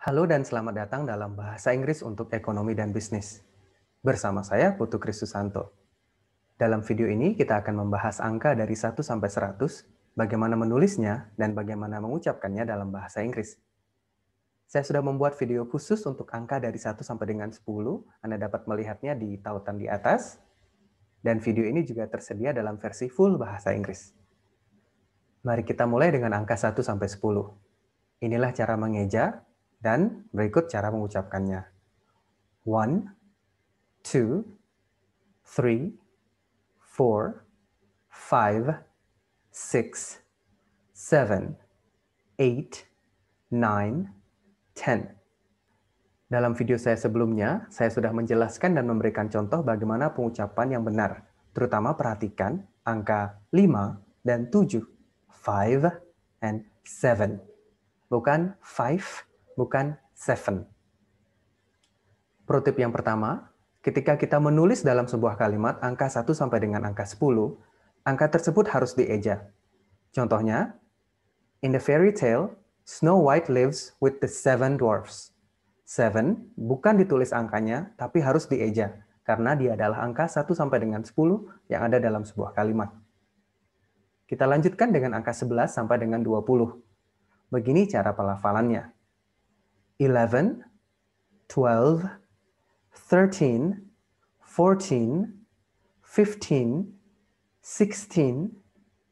Halo dan selamat datang dalam Bahasa Inggris untuk Ekonomi dan Bisnis. Bersama saya Putu Kristusanto. Dalam video ini kita akan membahas angka dari 1 sampai 100, bagaimana menulisnya dan bagaimana mengucapkannya dalam bahasa Inggris. Saya sudah membuat video khusus untuk angka dari 1 sampai dengan 10. Anda dapat melihatnya di tautan di atas. Dan video ini juga tersedia dalam versi full bahasa Inggris. Mari kita mulai dengan angka 1 sampai 10. Inilah cara mengeja dan berikut cara mengucapkannya. One, two, three, four, five, six, seven, eight, nine, ten. Dalam video saya sebelumnya, saya sudah menjelaskan dan memberikan contoh bagaimana pengucapan yang benar. Terutama perhatikan angka 5 dan 7. 5 and 7. Bukan 5 bukan seven. Protip yang pertama, ketika kita menulis dalam sebuah kalimat angka 1 sampai dengan angka 10, angka tersebut harus dieja. Contohnya, in the fairy tale, Snow White lives with the seven dwarfs. Seven bukan ditulis angkanya, tapi harus dieja, karena dia adalah angka 1 sampai dengan 10 yang ada dalam sebuah kalimat. Kita lanjutkan dengan angka 11 sampai dengan 20. Begini cara pelafalannya. 11, 12, 13, 14, 15, 16,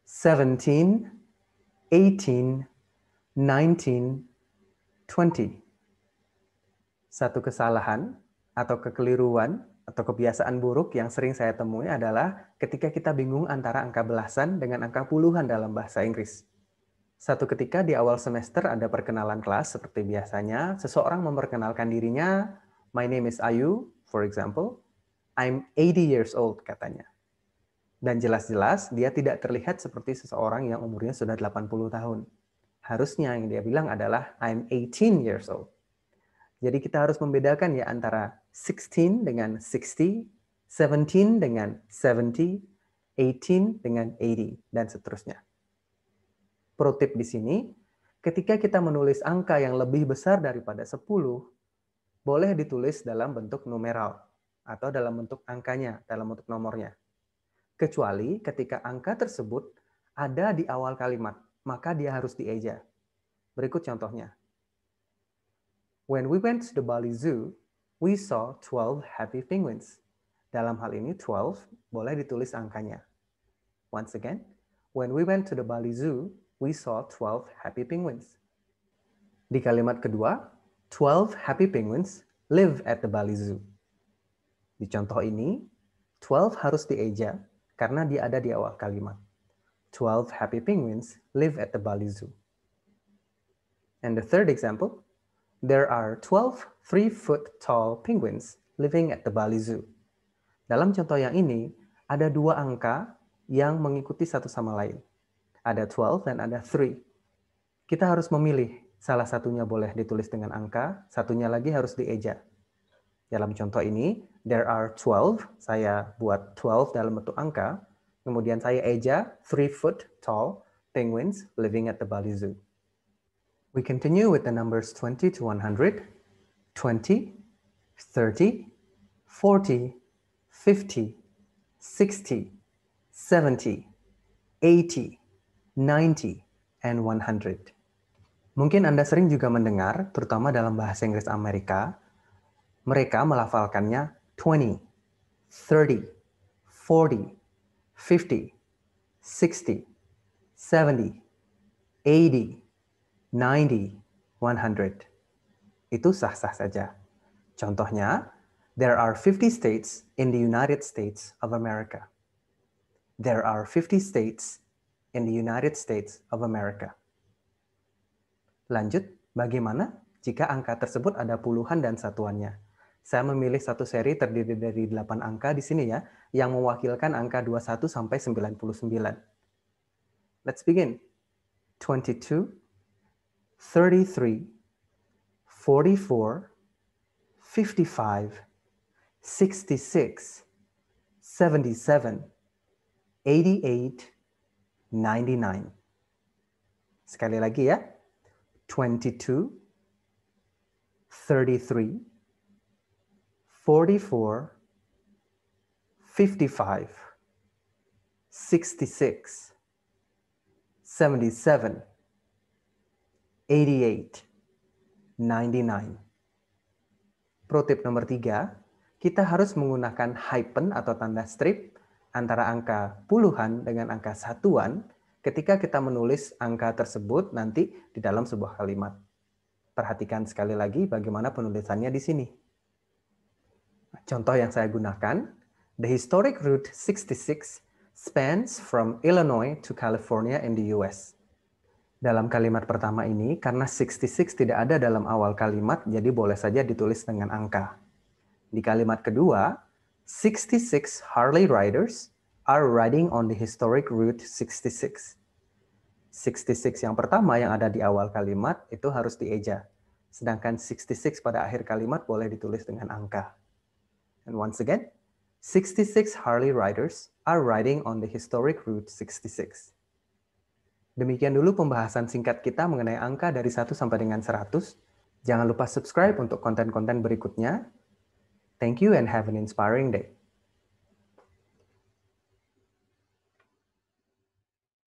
17, 18, 19, 20. Satu kesalahan atau kekeliruan atau kebiasaan buruk yang sering saya temui adalah ketika kita bingung antara angka belasan dengan angka puluhan dalam bahasa Inggris. Satu ketika di awal semester ada perkenalan kelas seperti biasanya, seseorang memperkenalkan dirinya, "My name is Ayu," for example. "I'm 80 years old," katanya. Dan jelas-jelas dia tidak terlihat seperti seseorang yang umurnya sudah 80 tahun. Harusnya yang dia bilang adalah "I'm 18 years old." Jadi kita harus membedakan ya antara 16 dengan 60, 17 dengan 70, 18 dengan 80 dan seterusnya. Pro tip di sini, ketika kita menulis angka yang lebih besar daripada 10, boleh ditulis dalam bentuk numeral atau dalam bentuk angkanya, dalam bentuk nomornya. Kecuali ketika angka tersebut ada di awal kalimat, maka dia harus dieja. Berikut contohnya. When we went to the Bali Zoo, we saw 12 happy penguins. Dalam hal ini 12 boleh ditulis angkanya. Once again, when we went to the Bali Zoo, we saw 12 happy penguins. Di kalimat kedua, 12 happy penguins live at the Bali Zoo. Di contoh ini, 12 harus dieja karena dia ada di awal kalimat. 12 happy penguins live at the Bali Zoo. And the third example, there are 12 three-foot tall penguins living at the Bali Zoo. Dalam contoh yang ini, ada dua angka yang mengikuti satu sama lain ada 12 dan ada 3. Kita harus memilih salah satunya boleh ditulis dengan angka, satunya lagi harus dieja. Dalam contoh ini, there are 12, saya buat 12 dalam bentuk angka, kemudian saya eja 3 foot tall penguins living at the Bali Zoo. We continue with the numbers 20 to 100, 20, 30, 40, 50, 60, 70, 80, 90, and 100. Mungkin Anda sering juga mendengar, terutama dalam bahasa Inggris Amerika, mereka melafalkannya 20, 30, 40, 50, 60, 70, 80, 90, 100. Itu sah-sah saja. Contohnya, there are 50 states in the United States of America. There are 50 states in the United States of America. Lanjut, bagaimana jika angka tersebut ada puluhan dan satuannya? Saya memilih satu seri terdiri dari 8 angka di sini ya, yang mewakilkan angka 21 sampai 99. Let's begin. 22, 33, 44, 55, 66, 77, 88, 99. Sekali lagi ya. 22, 33, 44, 55, 66, 77, 88, 99. Pro tip nomor tiga, kita harus menggunakan hyphen atau tanda strip antara angka puluhan dengan angka satuan ketika kita menulis angka tersebut nanti di dalam sebuah kalimat. Perhatikan sekali lagi bagaimana penulisannya di sini. Contoh yang saya gunakan, the historic Route 66 spans from Illinois to California in the US. Dalam kalimat pertama ini, karena 66 tidak ada dalam awal kalimat, jadi boleh saja ditulis dengan angka. Di kalimat kedua, 66 Harley riders are riding on the historic Route 66. 66 yang pertama yang ada di awal kalimat itu harus dieja. Sedangkan 66 pada akhir kalimat boleh ditulis dengan angka. And once again, 66 Harley riders are riding on the historic Route 66. Demikian dulu pembahasan singkat kita mengenai angka dari 1 sampai dengan 100. Jangan lupa subscribe untuk konten-konten berikutnya Thank you and have an inspiring day.